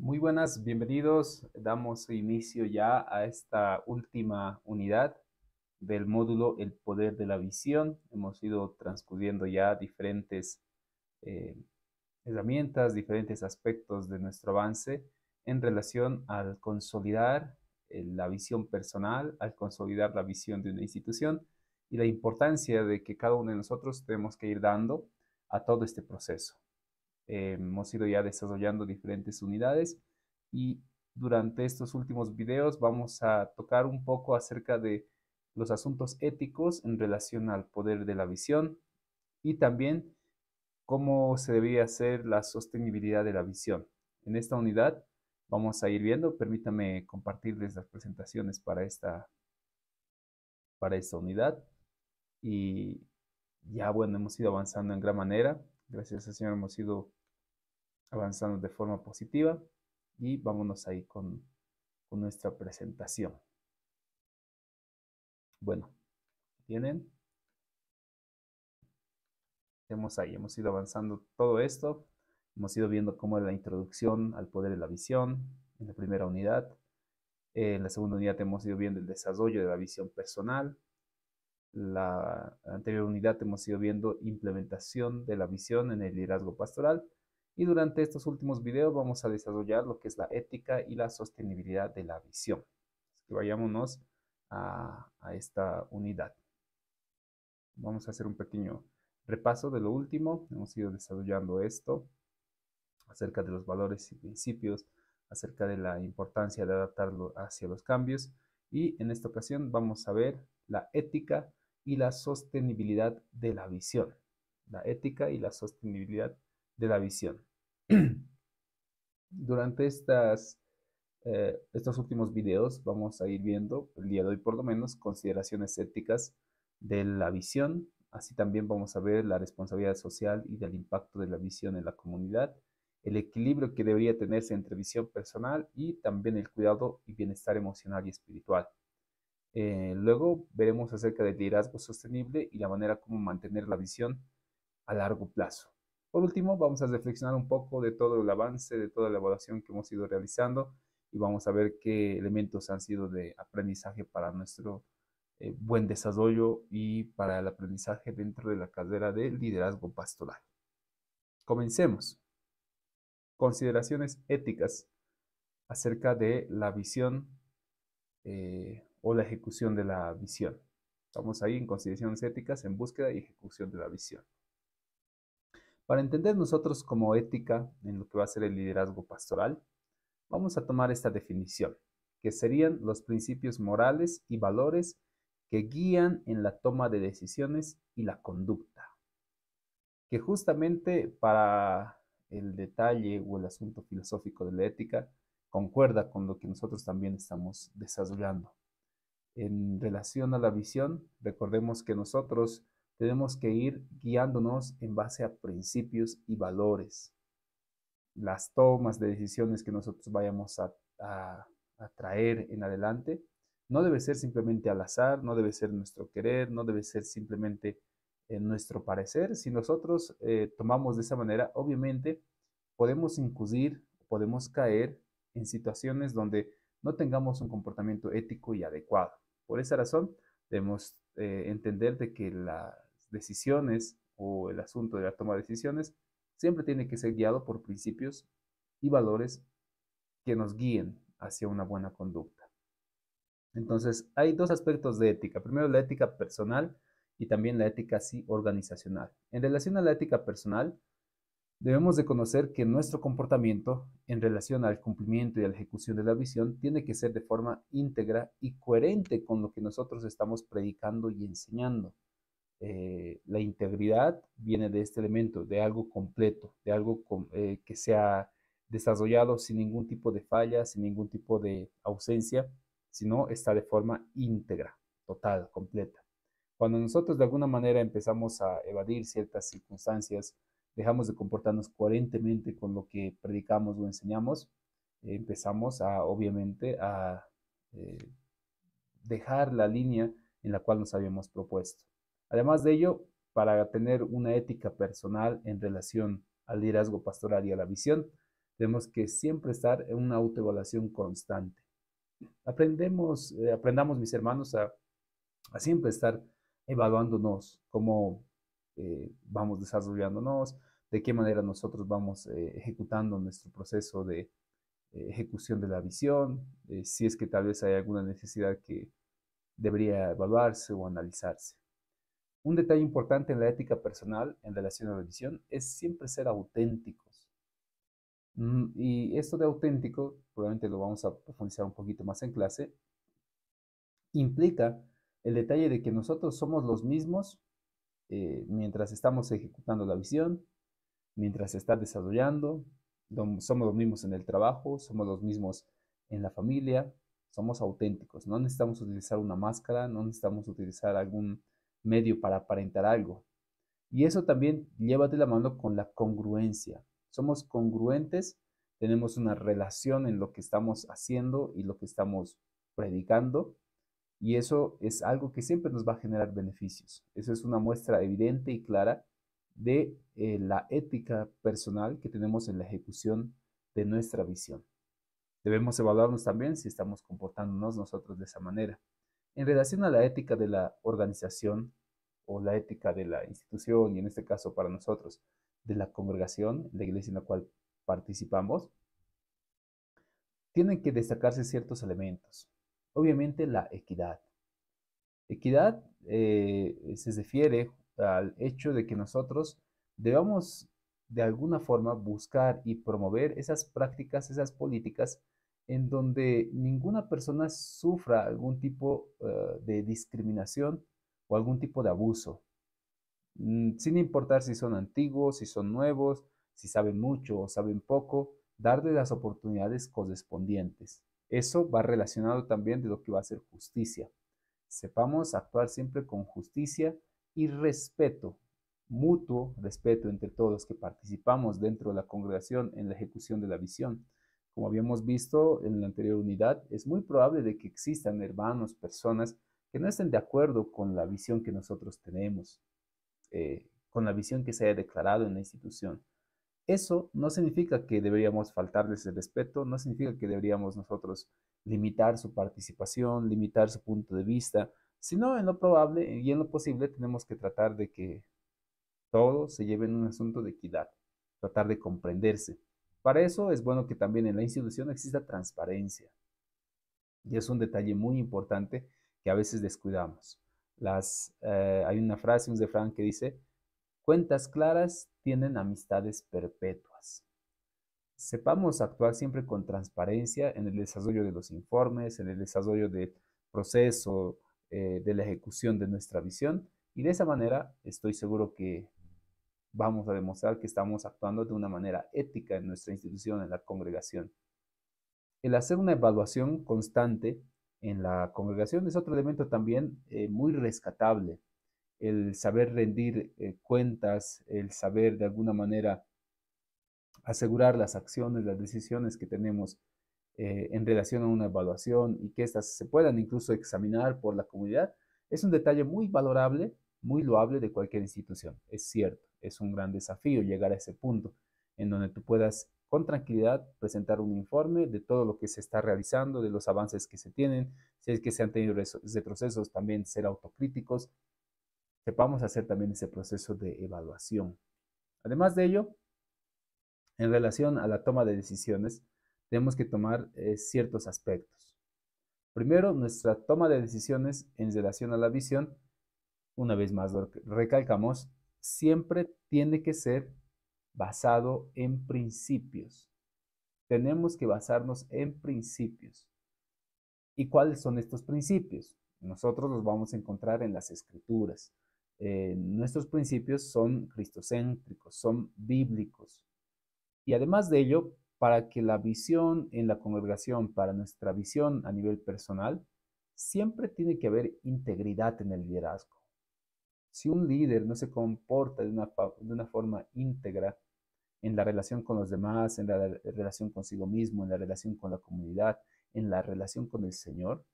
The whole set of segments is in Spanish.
Muy buenas, bienvenidos. Damos inicio ya a esta última unidad del módulo El Poder de la Visión. Hemos ido transcurriendo ya diferentes eh, herramientas, diferentes aspectos de nuestro avance en relación al consolidar eh, la visión personal, al consolidar la visión de una institución y la importancia de que cada uno de nosotros tenemos que ir dando a todo este proceso. Eh, hemos ido ya desarrollando diferentes unidades y durante estos últimos videos vamos a tocar un poco acerca de los asuntos éticos en relación al poder de la visión y también cómo se debía hacer la sostenibilidad de la visión. En esta unidad vamos a ir viendo, permítame compartirles las presentaciones para esta, para esta unidad y ya bueno, hemos ido avanzando en gran manera. Gracias Señor hemos ido avanzando de forma positiva y vámonos ahí con, nuestra presentación. Bueno, tienen. Hemos ahí, hemos ido avanzando todo esto. Hemos ido viendo cómo es la introducción al poder de la visión en la primera unidad. Eh, en la segunda unidad hemos ido viendo el desarrollo de la visión personal. La anterior unidad hemos ido viendo implementación de la visión en el liderazgo pastoral y durante estos últimos videos vamos a desarrollar lo que es la ética y la sostenibilidad de la visión. Así que vayámonos a, a esta unidad. Vamos a hacer un pequeño repaso de lo último. Hemos ido desarrollando esto acerca de los valores y principios, acerca de la importancia de adaptarlo hacia los cambios y en esta ocasión vamos a ver la ética y la sostenibilidad de la visión. La ética y la sostenibilidad de la visión. Durante estas, eh, estos últimos videos vamos a ir viendo, el día de hoy por lo menos, consideraciones éticas de la visión. Así también vamos a ver la responsabilidad social y del impacto de la visión en la comunidad, el equilibrio que debería tenerse entre visión personal y también el cuidado y bienestar emocional y espiritual. Eh, luego veremos acerca del liderazgo sostenible y la manera como mantener la visión a largo plazo. Por último, vamos a reflexionar un poco de todo el avance, de toda la evaluación que hemos ido realizando y vamos a ver qué elementos han sido de aprendizaje para nuestro eh, buen desarrollo y para el aprendizaje dentro de la carrera de liderazgo pastoral. Comencemos. Consideraciones éticas acerca de la visión eh, o la ejecución de la visión. Estamos ahí en consideraciones éticas en búsqueda y ejecución de la visión. Para entender nosotros como ética en lo que va a ser el liderazgo pastoral, vamos a tomar esta definición, que serían los principios morales y valores que guían en la toma de decisiones y la conducta. Que justamente para el detalle o el asunto filosófico de la ética concuerda con lo que nosotros también estamos desarrollando. En relación a la visión, recordemos que nosotros tenemos que ir guiándonos en base a principios y valores. Las tomas de decisiones que nosotros vayamos a, traer en adelante no debe ser simplemente al azar, no debe ser nuestro querer, no debe ser simplemente en eh, nuestro parecer. Si nosotros eh, tomamos de esa manera, obviamente podemos incurrir, podemos caer en situaciones donde no tengamos un comportamiento ético y adecuado. Por esa razón, debemos eh, entender de que la, decisiones o el asunto de la toma de decisiones siempre tiene que ser guiado por principios y valores que nos guíen hacia una buena conducta. Entonces, hay dos aspectos de ética. Primero, la ética personal y también la ética organizacional. En relación a la ética personal, debemos de conocer que nuestro comportamiento en relación al cumplimiento y a la ejecución de la visión tiene que ser de forma íntegra y coherente con lo que nosotros estamos predicando y enseñando. Eh, la integridad viene de este elemento, de algo completo, de algo que eh, se que sea desarrollado sin ningún tipo de falla, sin ningún tipo de ausencia, sino está de forma íntegra, total, completa. Cuando nosotros de alguna manera empezamos a evadir ciertas circunstancias, dejamos de comportarnos coherentemente con lo que predicamos o enseñamos, empezamos a, obviamente, a eh, dejar la línea en la cual nos habíamos propuesto. Además de ello, para tener una ética personal en relación al liderazgo pastoral y a la visión, tenemos que siempre estar en una autoevaluación constante. Aprendemos, eh, aprendamos, mis hermanos, a, siempre estar evaluándonos cómo eh, vamos desarrollándonos, de qué manera nosotros vamos eh, ejecutando nuestro proceso de ejecución de la visión, si es que tal vez hay alguna necesidad que debería evaluarse o analizarse. Un detalle importante en la ética personal en relación a la visión es siempre ser auténticos. Mm, y esto de auténtico, probablemente lo vamos a profundizar un poquito más en clase, implica el detalle de que nosotros somos los mismos eh, mientras estamos ejecutando la visión, mientras se está desarrollando, somos los mismos en el trabajo, somos los mismos en la familia, somos auténticos, no necesitamos utilizar una máscara, no necesitamos utilizar algún medio para aparentar algo. Y eso también lleva de la mano con la congruencia. Somos congruentes, tenemos una relación en lo que estamos haciendo y lo que estamos predicando. Y eso es algo que siempre nos va a generar beneficios. Eso es una muestra evidente y clara de eh, la ética personal que tenemos en la ejecución de nuestra visión. Debemos evaluarnos también si estamos comportándonos nosotros de esa manera. En relación a la ética de la organización o la ética de la institución, y en este caso para nosotros, de la congregación, la iglesia en la cual participamos, tienen que destacarse ciertos elementos. Obviamente la equidad. Equidad eh, se refiere al hecho de que nosotros debamos de alguna forma buscar y promover esas prácticas, esas políticas en donde ninguna persona sufra algún tipo eh, de discriminación o algún tipo de abuso, mm, sin importar si son antiguos, si son nuevos, si saben mucho o saben poco, darle las oportunidades correspondientes. Eso va relacionado también de lo que va a ser justicia. Sepamos actuar siempre con justicia y respeto, mutuo respeto entre todos los que participamos dentro de la congregación en la ejecución de la visión como habíamos visto en la anterior unidad, es muy probable de que existan hermanos, personas que no estén de acuerdo con la visión que nosotros tenemos, eh, con la visión que se haya declarado en la institución. Eso no significa que deberíamos faltarles el respeto, no significa que deberíamos nosotros limitar su participación, limitar su punto de vista, sino en lo probable y en lo posible tenemos que tratar de que todo se lleve en un asunto de equidad, tratar de comprenderse. Para eso es bueno que también en la institución exista transparencia. Y es un detalle muy importante que a veces descuidamos. Las, eh, hay una frase, un refrán que dice, cuentas claras tienen amistades perpetuas. Sepamos actuar siempre con transparencia en el desarrollo de los informes, en el desarrollo del proceso, eh, de la ejecución de nuestra visión y de esa manera estoy seguro que vamos a demostrar que estamos actuando de una manera ética en nuestra institución, en la congregación. El hacer una evaluación constante en la congregación es otro elemento también eh, muy rescatable. El saber rendir eh, cuentas, el saber de alguna manera asegurar las acciones, las decisiones que tenemos eh, en relación a una evaluación y que éstas se puedan incluso examinar por la comunidad, es un detalle muy valorable, muy loable de cualquier institución, es cierto es un gran desafío llegar a ese punto en donde tú puedas con tranquilidad presentar un informe de todo lo que se está realizando, de los avances que se tienen, si es que se han tenido retrocesos, también ser autocríticos, sepamos hacer también ese proceso de evaluación. Además de ello, en relación a la toma de decisiones, tenemos que tomar eh, ciertos aspectos. Primero, nuestra toma de decisiones en relación a la visión, una vez más lo recalcamos, siempre tiene que ser basado en principios. Tenemos que basarnos en principios. ¿Y cuáles son estos principios? Nosotros los vamos a encontrar en las escrituras. Eh, nuestros principios son cristocéntricos, son bíblicos. Y además de ello, para que la visión en la congregación, para nuestra visión a nivel personal, siempre tiene que haber integridad en el liderazgo. Si un líder no se comporta de una, forma íntegra en la relación con los demás, en la relación consigo mismo, en la relación con la comunidad, en la relación con el Señor,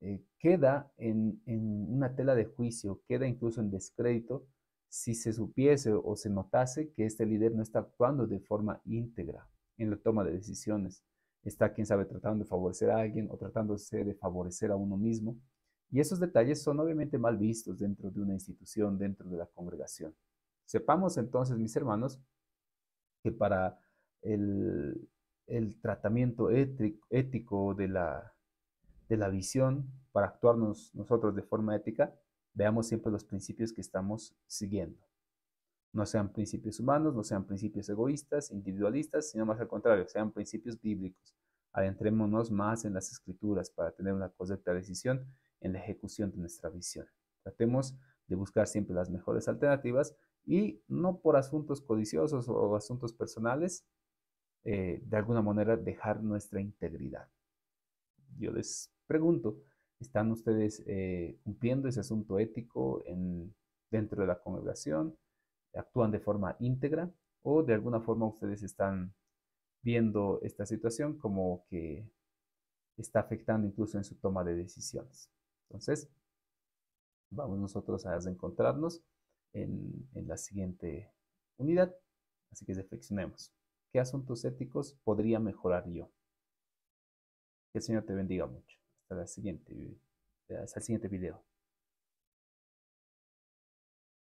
eh, queda en, en una tela de juicio, queda incluso en descrédito si se supiese o se notase que este líder no está actuando de forma íntegra en la toma de decisiones. Está, quién sabe, tratando de favorecer a alguien o tratándose de favorecer a uno mismo. Y esos detalles son obviamente mal vistos dentro de una institución, dentro de la congregación. Sepamos entonces, mis hermanos, que para el, tratamiento ético de la, de la visión, para actuarnos nosotros de forma ética, veamos siempre los principios que estamos siguiendo. No sean principios humanos, no sean principios egoístas, individualistas, sino más al contrario, sean principios bíblicos. Adentrémonos más en las escrituras para tener una correcta decisión en la ejecución de nuestra visión. Tratemos de buscar siempre las mejores alternativas y no por asuntos codiciosos o asuntos personales, eh, de alguna manera dejar nuestra integridad. Yo les pregunto, ¿están ustedes eh, cumpliendo ese asunto ético dentro de la congregación? ¿Actúan de forma íntegra? ¿O de alguna forma ustedes están viendo esta situación como que está afectando incluso en su toma de decisiones? Entonces, vamos nosotros a encontrarnos en, la siguiente unidad. Así que reflexionemos. ¿Qué asuntos éticos podría mejorar yo? Que el Señor te bendiga mucho. Hasta, la siguiente, eh, hasta el siguiente video.